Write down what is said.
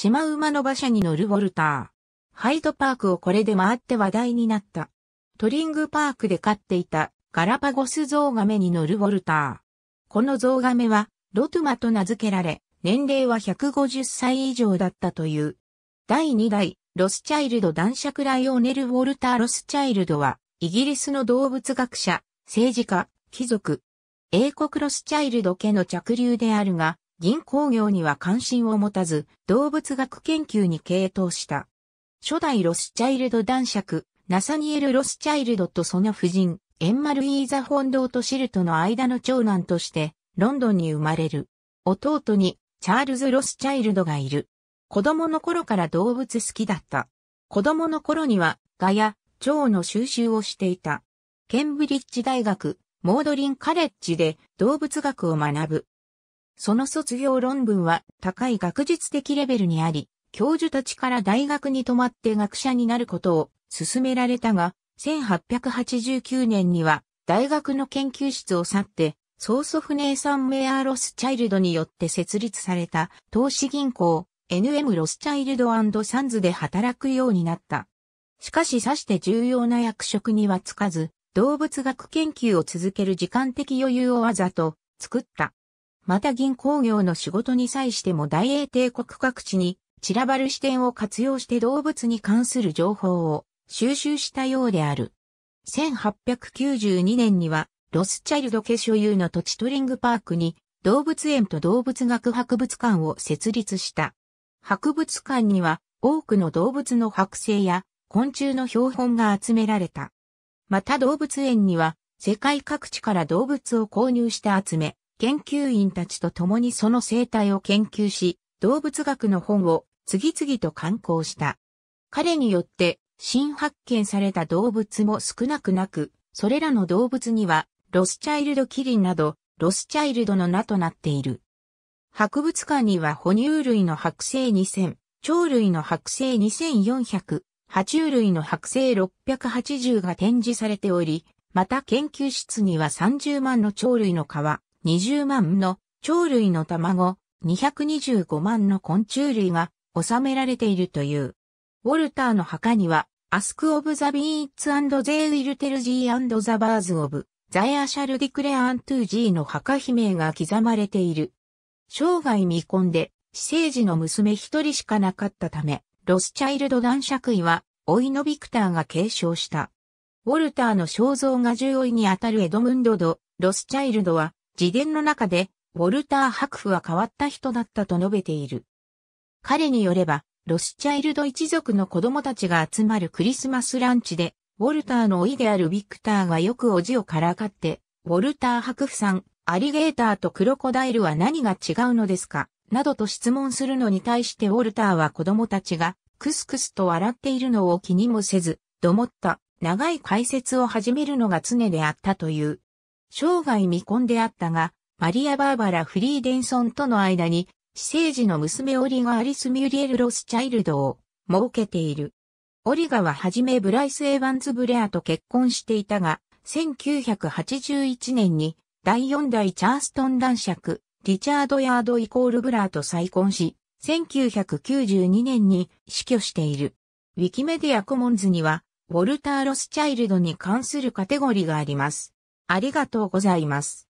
シマウマの馬車に乗るウォルター。ハイドパークをこれで回って話題になった。トリングパークで飼っていたガラパゴスゾウガメに乗るウォルター。このゾウガメはロトゥマと名付けられ、年齢は150歳以上だったという。第2代ロスチャイルド男爵ライオネル・ウォルター・ロスチャイルドは、イギリスの動物学者、政治家、貴族。英国ロスチャイルド家の着流であるが、銀行業には関心を持たず、動物学研究に傾倒した。初代ロスチャイルド男爵、ナサニエル・ロスチャイルドとその夫人、エンマルイーザンドーとシルトの間の長男として、ロンドンに生まれる。弟に、チャールズ・ロスチャイルドがいる。子供の頃から動物好きだった。子供の頃には、ガや、蝶の収集をしていた。ケンブリッジ大学、モードリン・カレッジで動物学を学ぶ。その卒業論文は高い学術的レベルにあり、教授たちから大学に泊まって学者になることを勧められたが、1889年には大学の研究室を去って、曽祖父姉さんメアー・ロスチャイルドによって設立された投資銀行 NM ロスチャイルドサンズで働くようになった。しかしさして重要な役職にはつかず、動物学研究を続ける時間的余裕をわざと作った。また銀行業の仕事に際しても大英帝国各地に散らばる視点を活用して動物に関する情報を収集したようである。1892年にはロスチャイルド家所有の土地トリングパークに動物園と動物学博物館を設立した。博物館には多くの動物の剥製や昆虫の標本が集められた。また動物園には世界各地から動物を購入して集め、研究員たちと共にその生態を研究し、動物学の本を次々と刊行した。彼によって新発見された動物も少なくなく、それらの動物にはロスチャイルドキリンなどロスチャイルドの名となっている。博物館には哺乳類の剥製2000、鳥類の剥製2400、爬虫類の剥製680が展示されており、また研究室には30万の鳥類の皮、20万の鳥類の卵、225万の昆虫類が収められているという。ウォルターの墓には、アスク・オブ・ザ・ビーツ・アンド・ゼイ・ウィルテル・ジー・アンド・ザ・バーズ・オブ・ザ・エア・シャル・ディクレアン・トゥ・ジーの墓悲鳴が刻まれている。生涯未婚で、死生児の娘一人しかなかったため、ロスチャイルド男爵位は、オいのビクターが継承した。ウォルターの肖像画従位にあたるエドムンドド、ロスチャイルドは、自伝の中で、ウォルター伯父は変わった人だったと述べている。彼によれば、ロスチャイルド一族の子供たちが集まるクリスマスランチで、ウォルターの甥であるビクターがよくおじをからかって、ウォルター伯父さん、アリゲーターとクロコダイルは何が違うのですかなどと質問するのに対してウォルターは子供たちがクスクスと笑っているのを気にもせず、どもった長い解説を始めるのが常であったという。生涯未婚であったが、マリア・バーバラ・フリーデンソンとの間に、私生児の娘オリガ・アリス・ミュリエル・ロスチャイルドを設けている。オリガははじめブライス・エヴァンズ・ブレアと結婚していたが、1981年に第4代チャーストン男爵、リチャード・ヤード・イコール・ブラーと再婚し、1992年に死去している。ウィキメディアコモンズには、ウォルター・ロスチャイルドに関するカテゴリーがあります。ありがとうございます。